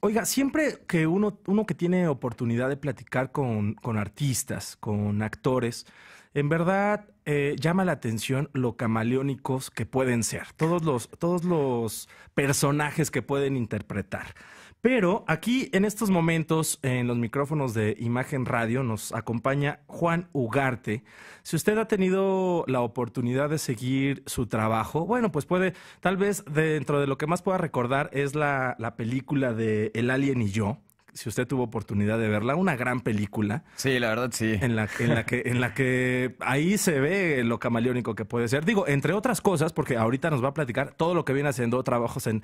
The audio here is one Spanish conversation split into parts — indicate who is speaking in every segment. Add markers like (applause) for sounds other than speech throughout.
Speaker 1: Oiga, siempre que uno, uno que tiene oportunidad de platicar con, con artistas, con actores, en verdad eh, llama la atención lo camaleónicos que pueden ser, todos los, todos los personajes que pueden interpretar. Pero aquí en estos momentos, en los micrófonos de Imagen Radio, nos acompaña Juan Ugarte. Si usted ha tenido la oportunidad de seguir su trabajo, bueno, pues puede, tal vez dentro de lo que más pueda recordar es la, la película de El Alien y yo si usted tuvo oportunidad de verla, una gran película.
Speaker 2: Sí, la verdad, sí. En la, en la,
Speaker 1: que, en la que ahí se ve lo camaleónico que puede ser. Digo, entre otras cosas, porque ahorita nos va a platicar todo lo que viene haciendo, trabajos en,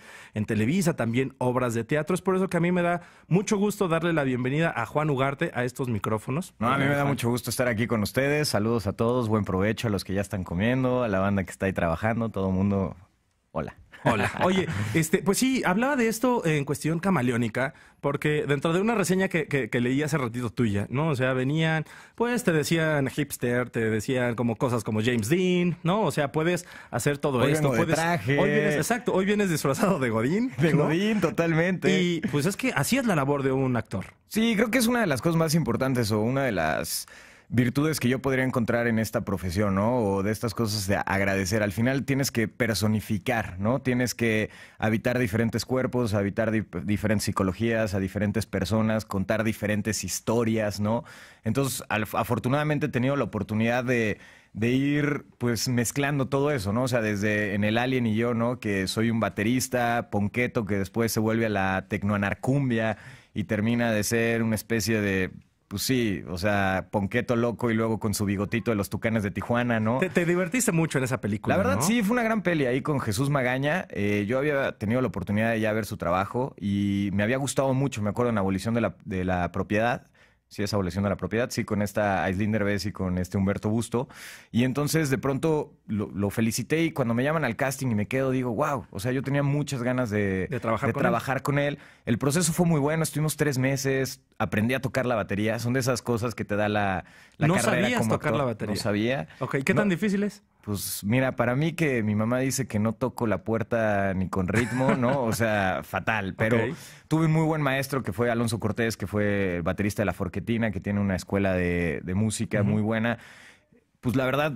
Speaker 1: Televisa, también obras de teatro. Es por eso que a mí me da mucho gusto darle la bienvenida a Juan Ugarte a estos micrófonos. No, a mí me da mucho
Speaker 2: gusto estar aquí con ustedes. Saludos a todos, buen provecho a los que ya están comiendo, a la banda que está ahí trabajando, todo mundo. Hola. Hola. (laughs) Oye, este, pues sí, hablaba de esto en cuestión camaleónica,
Speaker 1: porque dentro de una reseña que, que, leí hace ratito tuya, ¿no? O sea, venían, pues te decían hipster, te decían como cosas como James Dean, ¿no? O sea, puedes hacer todo esto. Puedes, Hoy vienes, exacto,
Speaker 2: hoy vienes disfrazado de Godín. De Godín, totalmente. Y pues es que así es la labor de un actor. Sí, creo que es una de las cosas más importantes o una de las virtudes que yo podría encontrar en esta profesión, ¿no? O de estas cosas de agradecer. Al final tienes que personificar, ¿no? Tienes que habitar diferentes cuerpos, habitar diferentes psicologías, a diferentes personas, contar diferentes historias, ¿no? Entonces, afortunadamente he tenido la oportunidad de de ir pues mezclando todo eso, ¿no? O sea, desde en el Alien y yo, ¿no? Que soy un baterista, Ponqueto, que después se vuelve a la tecnoanarcumbia y termina de ser una especie de pues sí, o sea, Ponqueto loco y luego con su bigotito de los Tucanes de Tijuana, ¿no? Te, divertiste mucho en esa película. La verdad, sí, fue una gran peli ahí con Jesús Magaña. Eh, yo había tenido la oportunidad de ya ver su trabajo y me había gustado mucho, me acuerdo, en Abolición de la, de la Propiedad. Sí, esa abolición de la propiedad, sí, con esta Aislinn Derbez y con este Humberto Busto. Y entonces de pronto lo, felicité y cuando me llaman al casting y me quedo, digo, wow, o sea, yo tenía muchas ganas de, trabajar, con, él. El proceso fue muy bueno, estuvimos tres meses, aprendí a tocar la batería, son de esas cosas que te da la, carrera. No sabías tocar la batería. No sabía. Ok, ¿qué tan difícil es? Pues mira, para mí que mi mamá dice que no toco la puerta ni con ritmo, ¿no? O sea, (laughs) fatal. Pero tuve un muy buen maestro que fue Alonso Cortés, que fue el baterista de La Forquetina, que tiene una escuela de, música muy buena. Pues la verdad,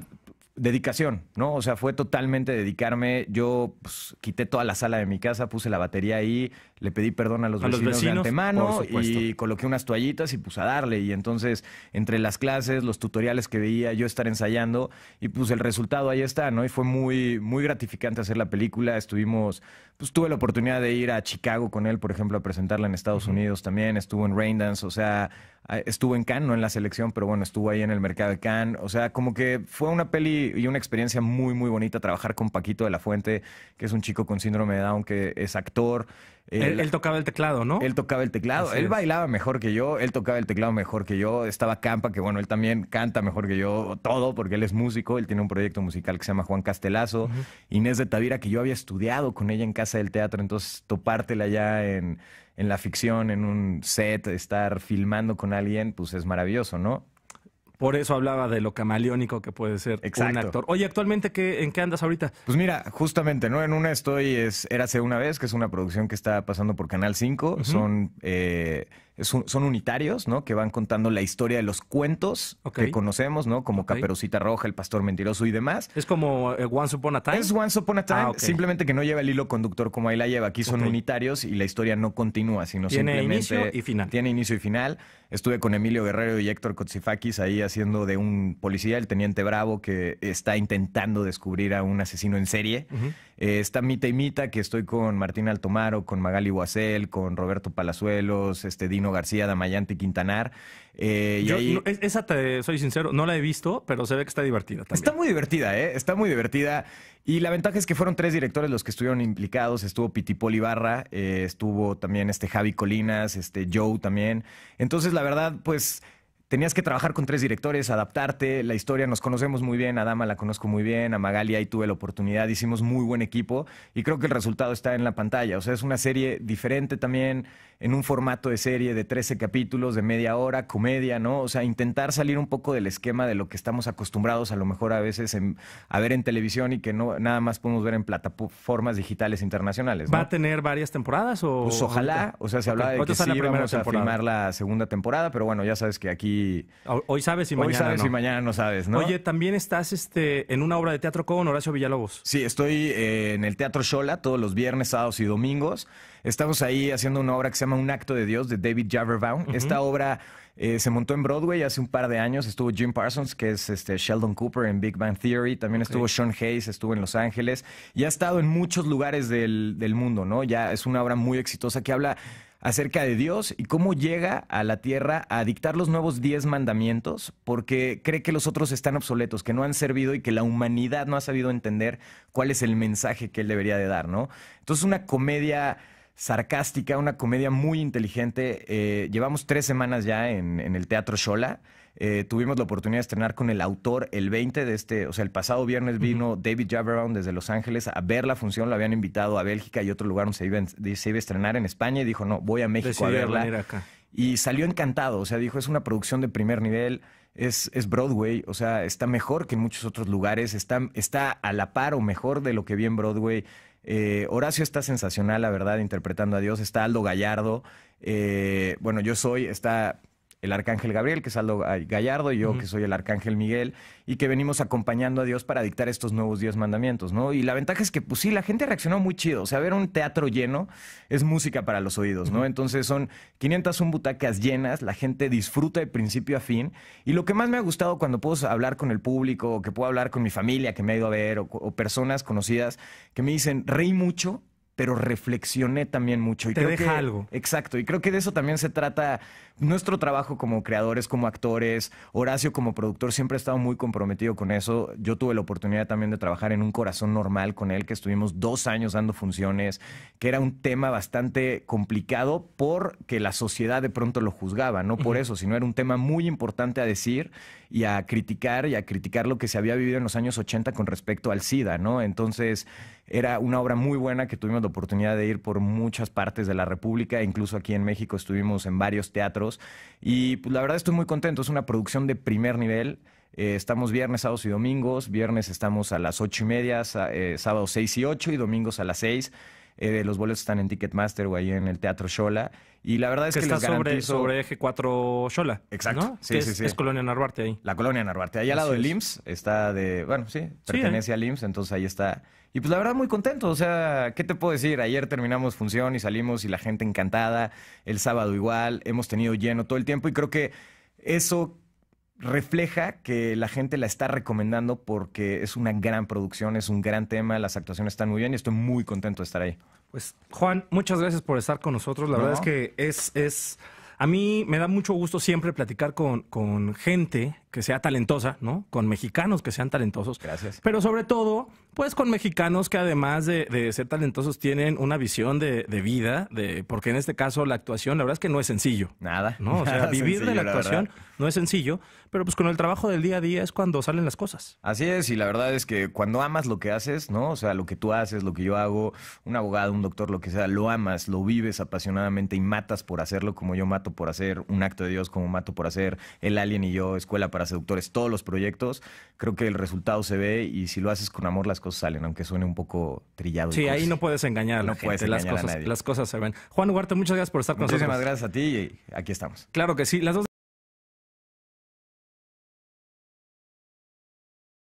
Speaker 2: dedicación, ¿no? O sea, fue totalmente dedicarme. Yo pues, quité toda la sala de mi casa, puse la batería ahí, le pedí perdón a los, vecinos, de antemano y coloqué unas toallitas y puse a darle. Y entonces, entre las clases, los tutoriales que veía, yo estar ensayando y pues el resultado ahí está, ¿no? Y fue muy, muy gratificante hacer la película. Estuvimos, pues tuve la oportunidad de ir a Chicago con él, por ejemplo, a presentarla en Estados Unidos también. Estuvo en Raindance, o sea Ah, estuvo en Cannes, no en la selección, pero bueno, estuvo ahí en el mercado de Cannes. O sea, como que fue una peli y una experiencia muy, muy bonita trabajar con Paquito de la Fuente, que es un chico con síndrome de Down, que es actor. Él, tocaba el teclado, ¿no? Él tocaba el teclado. él bailaba mejor que yo, él tocaba el teclado mejor que yo. Estaba Campa, que bueno, él también canta mejor que yo, todo, porque él es músico. Él tiene un proyecto musical que se llama Juan Castelazo. Inés de Tavira, que yo había estudiado con ella en Casa del Teatro. Entonces, topártela ya en la ficción, en un set, estar filmando con alguien, pues es maravilloso, ¿no? Por eso hablaba de lo camaleónico que puede ser un actor. Oye, actualmente, qué, ¿en qué andas ahorita? Pues mira, justamente, ¿no? En una estoy, es Érase una vez, que es una producción que está pasando por Canal 5. Son. Eh, son unitarios, ¿no? Que van contando la historia de los cuentos que conocemos, ¿no? Como Caperucita Roja, El Pastor Mentiroso y demás.
Speaker 1: Es como eh,
Speaker 2: Once Upon a Time. Es
Speaker 1: Once Upon a Time, ah, simplemente
Speaker 2: que no lleva el hilo conductor como ahí la lleva. Aquí son unitarios y la historia no continúa, sino simplemente... Tiene inicio y final. Tiene inicio y final. Estuve con Emilio Guerrero y Héctor Kotsifakis ahí haciendo de un policía, el teniente Bravo, que está intentando descubrir a un asesino en serie. Eh, está Mita y Mita, que estoy con Martín Altomaro, con Magali Guasel, con Roberto Palazuelos, este Dino García, Damayante Quintanar. Eh, Yo, esa, soy
Speaker 1: sincero, no la he visto, pero se ve que está divertida
Speaker 2: también. Está muy divertida, ¿eh? Está muy divertida. Y la ventaja es que fueron tres directores los que estuvieron implicados. Estuvo Piti Polibarra, eh, estuvo también este Javi Colinas, este Joe también. Entonces, la verdad, pues tenías que trabajar con tres directores, adaptarte, la historia nos conocemos muy bien, a Dama la conozco muy bien, a Magali ahí tuve la oportunidad, hicimos muy buen equipo y creo que el resultado está en la pantalla. O sea, es una serie diferente también, en un formato de serie de 13 capítulos, de media hora, comedia, ¿no? O sea, intentar salir un poco del esquema de lo que estamos acostumbrados a lo mejor a veces a ver en televisión y que no nada más podemos ver en plataformas digitales internacionales. ¿Va a
Speaker 1: tener varias temporadas o...? Pues ojalá, o sea, se hablaba de que sí vamos a filmar
Speaker 2: la segunda temporada, pero bueno, ya sabes que aquí Hoy sabes y mañana. Hoy sabes no. mañana no sabes, ¿no? Oye, también estás este, en una obra de teatro con Horacio Villalobos. Sí, estoy eh, en el Teatro Shola todos los viernes, sábados y domingos. Estamos ahí haciendo una obra que se llama Un acto de Dios de David Javerbaum. Esta obra eh, se montó en Broadway hace un par de años. Estuvo Jim Parsons, que es este, Sheldon Cooper en Big Bang Theory. También estuvo Sean Hayes, estuvo en Los Ángeles. Y ha estado en muchos lugares del, del mundo, ¿no? Ya es una obra muy exitosa que habla acerca de Dios y cómo llega a la tierra a dictar los nuevos diez mandamientos porque cree que los otros están obsoletos, que no han servido y que la humanidad no ha sabido entender cuál es el mensaje que él debería de dar, ¿no? Entonces una comedia sarcástica, una comedia muy inteligente. Eh, llevamos tres semanas ya en, en el Teatro Shola. Eh, tuvimos la oportunidad de estrenar con el autor el 20 de este, o sea, el pasado viernes vino David Javeron desde Los Ángeles a ver la función, lo habían invitado a Bélgica y otro lugar donde se iba, a estrenar en España y dijo, no, voy a México a verla. Y salió encantado, o sea, dijo, es una producción de primer nivel, es, es, Broadway, o sea, está mejor que en muchos otros lugares, está, está a la par o mejor de lo que vi en Broadway. Eh, Horacio está sensacional, la verdad, interpretando a Dios. Está Aldo Gallardo. Eh, bueno, yo soy, está el arcángel Gabriel, que es Aldo Gallardo, y yo, que soy el arcángel Miguel, y que venimos acompañando a Dios para dictar estos nuevos diez mandamientos, ¿no? Y la ventaja es que, pues sí, la gente reaccionó muy chido. O sea, ver un teatro lleno es música para los oídos, ¿no? Entonces son un butacas llenas, la gente disfruta de principio a fin. Y lo que más me ha gustado cuando puedo hablar con el público, o que puedo hablar con mi familia que me ha ido a ver, o personas conocidas que me dicen, reí mucho, pero reflexioné también mucho. Y Te creo deja que, algo. Exacto, y creo que de eso también se trata nuestro trabajo como creadores, como actores. Horacio como productor siempre ha estado muy comprometido con eso. Yo tuve la oportunidad también de trabajar en Un Corazón Normal con él, que estuvimos dos años dando funciones, que era un tema bastante complicado porque la sociedad de pronto lo juzgaba, no por eso, sino era un tema muy importante a decir y a criticar y a criticar lo que se había vivido en los años 80 con respecto al SIDA, ¿no? Entonces era una obra muy buena que tuvimos la oportunidad de ir por muchas partes de la República, incluso aquí en México estuvimos en varios teatros y pues, la verdad estoy muy contento, es una producción de primer nivel. Eh, estamos viernes, sábados y domingos. Viernes estamos a las ocho y media, eh, sábados seis y ocho y domingos a las seis. Eh, los boletos están en Ticketmaster o ahí en el Teatro Shola. Y la verdad es que, está sobre, sobre
Speaker 1: eje 4 Shola. Exacto. Sí, sí, es, sí. es
Speaker 2: Colonia Narvarte ahí. La Colonia Narvarte. Ahí al lado del IMSS está de. Bueno, sí, pertenece ¿eh? al IMSS, entonces ahí está. Y pues la verdad, muy contento. O sea, ¿qué te puedo decir? Ayer terminamos función y salimos y la gente encantada. El sábado igual. Hemos tenido lleno todo el tiempo y creo que eso refleja que la gente la está recomendando porque es una gran producción, es un gran tema, las actuaciones están muy bien y estoy muy contento de estar ahí. Pues
Speaker 1: Juan, muchas gracias por estar con nosotros. La verdad es que es, es, a mí me da mucho gusto siempre platicar con, con gente que sea talentosa, ¿no? Con mexicanos que sean talentosos. Gracias. Pero sobre todo pues con mexicanos que además de, ser talentosos tienen una visión de, vida, de, porque en este caso la actuación,
Speaker 2: la verdad es que no es sencillo. Nada. ¿no? O sea, vivir de la, actuación
Speaker 1: no es sencillo, pero pues con el trabajo
Speaker 2: del día a día es cuando salen las cosas. Así es, y la verdad es que cuando amas lo que haces, ¿no? O sea, lo que tú haces, lo que yo hago, un abogado, un doctor, lo que sea, lo amas, lo vives apasionadamente y matas por hacerlo como yo mato por hacer, un acto de Dios como mato por hacer, el alien y yo, escuela para seductores, todos los proyectos, creo que el resultado se ve y si lo haces con amor las cosas salen, aunque suene un poco trillado. Sí, ahí no
Speaker 1: puedes engañar no Puedes engañar las, cosas, las cosas se ven. Juan Huarte, muchas gracias por estar con nosotros. Muchísimas gracias
Speaker 2: a ti y aquí estamos. Claro que sí. Las dos